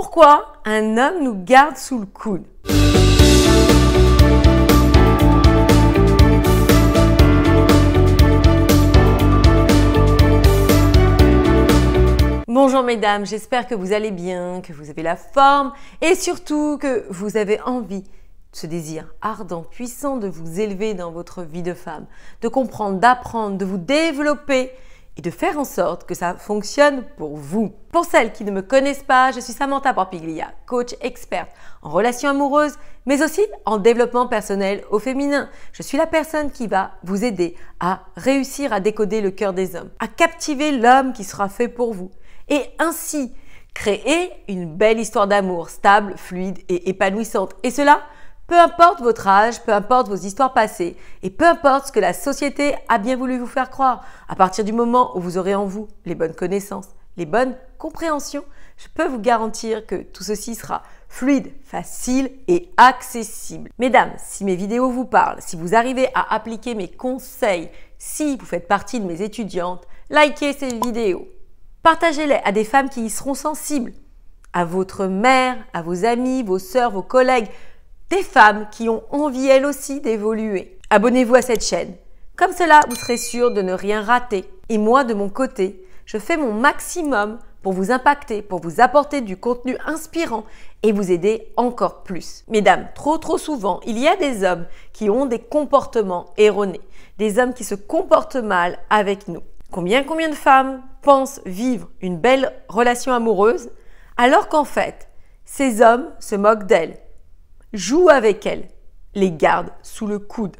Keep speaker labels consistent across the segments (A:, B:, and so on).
A: Pourquoi un homme nous garde sous le coude Bonjour mesdames, j'espère que vous allez bien, que vous avez la forme et surtout que vous avez envie ce désir ardent, puissant de vous élever dans votre vie de femme, de comprendre, d'apprendre, de vous développer et de faire en sorte que ça fonctionne pour vous. Pour celles qui ne me connaissent pas, je suis Samantha Porpiglia, coach experte en relations amoureuses, mais aussi en développement personnel au féminin. Je suis la personne qui va vous aider à réussir à décoder le cœur des hommes, à captiver l'homme qui sera fait pour vous, et ainsi créer une belle histoire d'amour stable, fluide et épanouissante. Et cela peu importe votre âge, peu importe vos histoires passées, et peu importe ce que la société a bien voulu vous faire croire, à partir du moment où vous aurez en vous les bonnes connaissances, les bonnes compréhensions, je peux vous garantir que tout ceci sera fluide, facile et accessible. Mesdames, si mes vidéos vous parlent, si vous arrivez à appliquer mes conseils, si vous faites partie de mes étudiantes, likez ces vidéos. Partagez-les à des femmes qui y seront sensibles, à votre mère, à vos amis, vos sœurs, vos collègues, des femmes qui ont envie elles aussi d'évoluer. Abonnez-vous à cette chaîne. Comme cela, vous serez sûr de ne rien rater. Et moi, de mon côté, je fais mon maximum pour vous impacter, pour vous apporter du contenu inspirant et vous aider encore plus. Mesdames, trop trop souvent, il y a des hommes qui ont des comportements erronés, des hommes qui se comportent mal avec nous. Combien combien de femmes pensent vivre une belle relation amoureuse alors qu'en fait, ces hommes se moquent d'elles, joue avec elle, les garde sous le coude.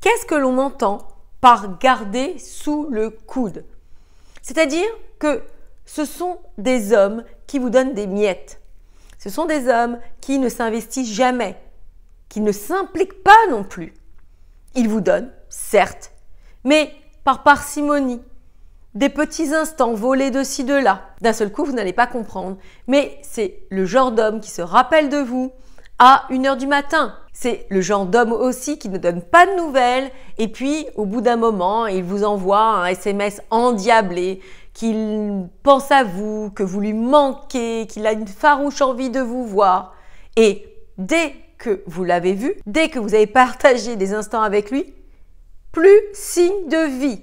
A: Qu'est-ce que l'on entend par garder sous le coude C'est-à-dire que ce sont des hommes qui vous donnent des miettes. Ce sont des hommes qui ne s'investissent jamais, qui ne s'impliquent pas non plus. Ils vous donnent, certes, mais par parcimonie, des petits instants volés de ci, de là. D'un seul coup, vous n'allez pas comprendre. Mais c'est le genre d'homme qui se rappelle de vous, à 1h du matin. C'est le genre d'homme aussi qui ne donne pas de nouvelles et puis au bout d'un moment, il vous envoie un SMS endiablé qu'il pense à vous, que vous lui manquez, qu'il a une farouche envie de vous voir. Et dès que vous l'avez vu, dès que vous avez partagé des instants avec lui, plus signe de vie.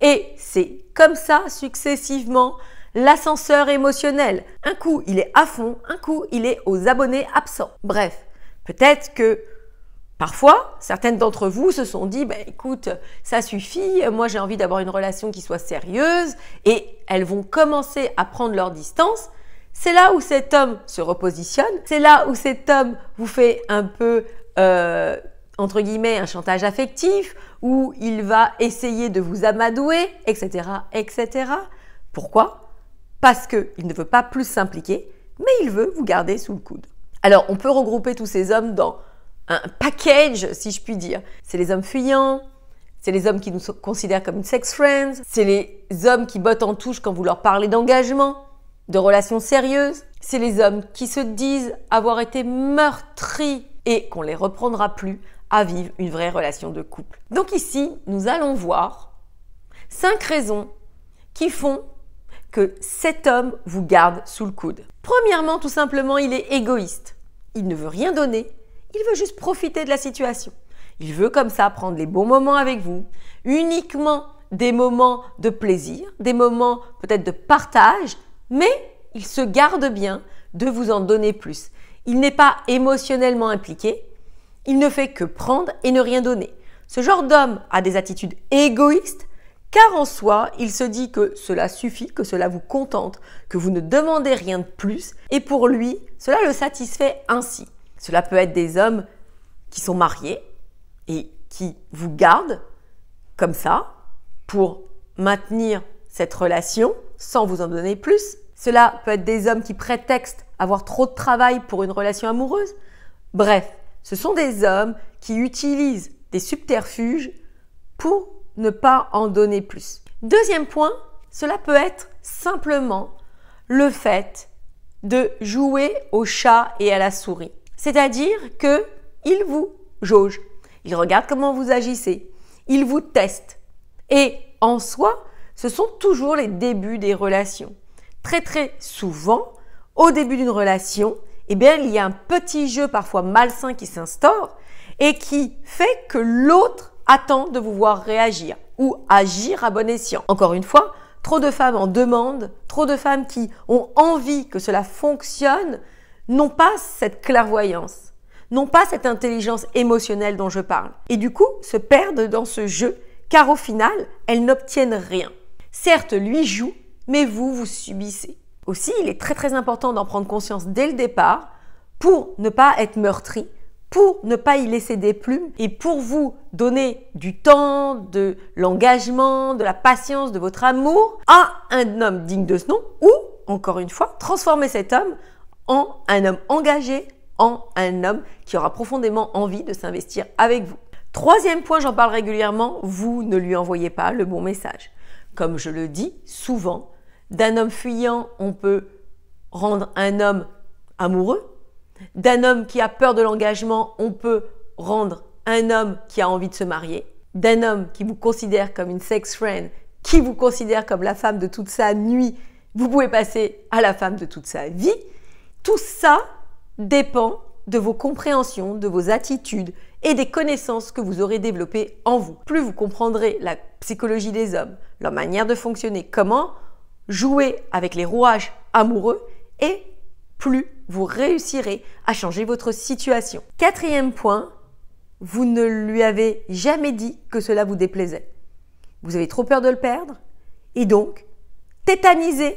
A: Et c'est comme ça successivement l'ascenseur émotionnel. Un coup, il est à fond, un coup, il est aux abonnés absents. Bref, peut-être que Parfois, certaines d'entre vous se sont dit, bah, écoute, ça suffit, moi j'ai envie d'avoir une relation qui soit sérieuse, et elles vont commencer à prendre leur distance. C'est là où cet homme se repositionne, c'est là où cet homme vous fait un peu, euh, entre guillemets, un chantage affectif, où il va essayer de vous amadouer, etc. etc. Pourquoi parce qu'il ne veut pas plus s'impliquer, mais il veut vous garder sous le coude. Alors, on peut regrouper tous ces hommes dans un package, si je puis dire. C'est les hommes fuyants, c'est les hommes qui nous considèrent comme une sex friends, c'est les hommes qui bottent en touche quand vous leur parlez d'engagement, de relations sérieuses, c'est les hommes qui se disent avoir été meurtris et qu'on les reprendra plus à vivre une vraie relation de couple. Donc ici, nous allons voir cinq raisons qui font que cet homme vous garde sous le coude. Premièrement, tout simplement, il est égoïste. Il ne veut rien donner, il veut juste profiter de la situation. Il veut comme ça prendre les bons moments avec vous, uniquement des moments de plaisir, des moments peut-être de partage, mais il se garde bien de vous en donner plus. Il n'est pas émotionnellement impliqué, il ne fait que prendre et ne rien donner. Ce genre d'homme a des attitudes égoïstes car en soi, il se dit que cela suffit, que cela vous contente, que vous ne demandez rien de plus, et pour lui, cela le satisfait ainsi. Cela peut être des hommes qui sont mariés et qui vous gardent comme ça pour maintenir cette relation sans vous en donner plus. Cela peut être des hommes qui prétextent avoir trop de travail pour une relation amoureuse. Bref, ce sont des hommes qui utilisent des subterfuges pour ne pas en donner plus. Deuxième point, cela peut être simplement le fait de jouer au chat et à la souris. C'est-à-dire que il vous jauge, il regarde comment vous agissez, il vous teste. Et en soi, ce sont toujours les débuts des relations. Très très souvent, au début d'une relation, eh il y a un petit jeu parfois malsain qui s'instaure et qui fait que l'autre attend de vous voir réagir ou agir à bon escient. Encore une fois, trop de femmes en demandent, trop de femmes qui ont envie que cela fonctionne n'ont pas cette clairvoyance, n'ont pas cette intelligence émotionnelle dont je parle. Et du coup, se perdent dans ce jeu car au final, elles n'obtiennent rien. Certes, lui joue, mais vous, vous subissez. Aussi, il est très très important d'en prendre conscience dès le départ pour ne pas être meurtri, pour ne pas y laisser des plumes et pour vous donner du temps, de l'engagement, de la patience, de votre amour à un homme digne de ce nom ou, encore une fois, transformer cet homme en un homme engagé, en un homme qui aura profondément envie de s'investir avec vous. Troisième point, j'en parle régulièrement, vous ne lui envoyez pas le bon message. Comme je le dis souvent, d'un homme fuyant, on peut rendre un homme amoureux, d'un homme qui a peur de l'engagement, on peut rendre un homme qui a envie de se marier. D'un homme qui vous considère comme une sex friend, qui vous considère comme la femme de toute sa nuit, vous pouvez passer à la femme de toute sa vie. Tout ça dépend de vos compréhensions, de vos attitudes et des connaissances que vous aurez développées en vous. Plus vous comprendrez la psychologie des hommes, leur manière de fonctionner, comment jouer avec les rouages amoureux, et plus vous réussirez à changer votre situation. Quatrième point, vous ne lui avez jamais dit que cela vous déplaisait. Vous avez trop peur de le perdre et donc tétanisé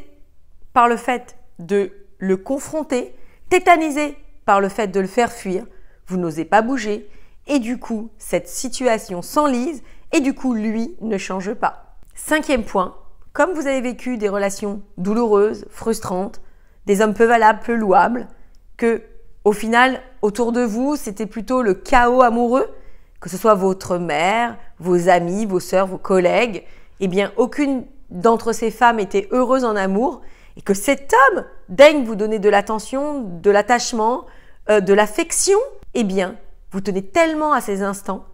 A: par le fait de le confronter, tétanisé par le fait de le faire fuir, vous n'osez pas bouger et du coup cette situation s'enlise et du coup lui ne change pas. Cinquième point, comme vous avez vécu des relations douloureuses, frustrantes, des hommes peu valables, peu louables, que au final, autour de vous, c'était plutôt le chaos amoureux, que ce soit votre mère, vos amis, vos sœurs, vos collègues, eh bien aucune d'entre ces femmes était heureuse en amour et que cet homme daigne vous donner de l'attention, de l'attachement, euh, de l'affection, eh bien, vous tenez tellement à ces instants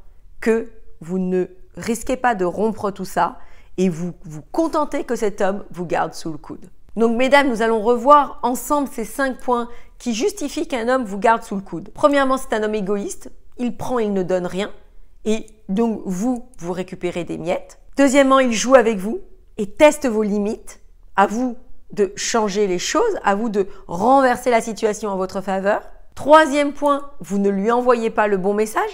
A: que vous ne risquez pas de rompre tout ça et vous vous contentez que cet homme vous garde sous le coude. Donc mesdames, nous allons revoir ensemble ces cinq points qui justifient qu'un homme vous garde sous le coude. Premièrement, c'est un homme égoïste. Il prend, il ne donne rien. Et donc vous, vous récupérez des miettes. Deuxièmement, il joue avec vous et teste vos limites. À vous de changer les choses, à vous de renverser la situation en votre faveur. Troisième point, vous ne lui envoyez pas le bon message.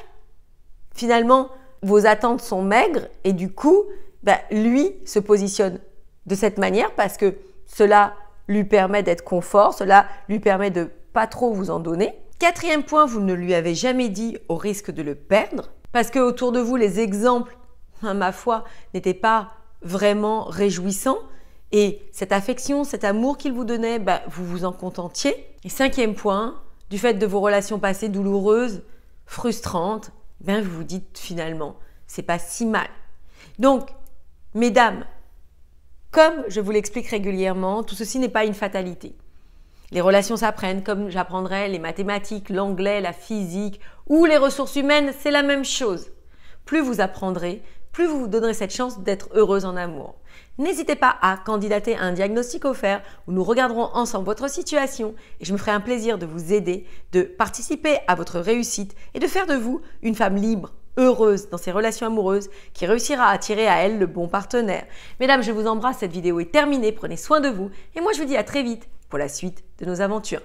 A: Finalement, vos attentes sont maigres et du coup, bah, lui se positionne de cette manière parce que cela lui permet d'être confort, cela lui permet de pas trop vous en donner. Quatrième point, vous ne lui avez jamais dit au risque de le perdre, parce que autour de vous, les exemples, hein, ma foi, n'étaient pas vraiment réjouissants. Et cette affection, cet amour qu'il vous donnait, bah, vous vous en contentiez. Et cinquième point, du fait de vos relations passées douloureuses, frustrantes, ben vous vous dites finalement, c'est pas si mal. Donc, mesdames, comme je vous l'explique régulièrement, tout ceci n'est pas une fatalité. Les relations s'apprennent comme j'apprendrai les mathématiques, l'anglais, la physique ou les ressources humaines, c'est la même chose. Plus vous apprendrez, plus vous vous donnerez cette chance d'être heureuse en amour. N'hésitez pas à candidater à un diagnostic offert où nous regarderons ensemble votre situation et je me ferai un plaisir de vous aider, de participer à votre réussite et de faire de vous une femme libre, heureuse dans ses relations amoureuses qui réussira à attirer à elle le bon partenaire. Mesdames, je vous embrasse, cette vidéo est terminée, prenez soin de vous et moi je vous dis à très vite pour la suite de nos aventures.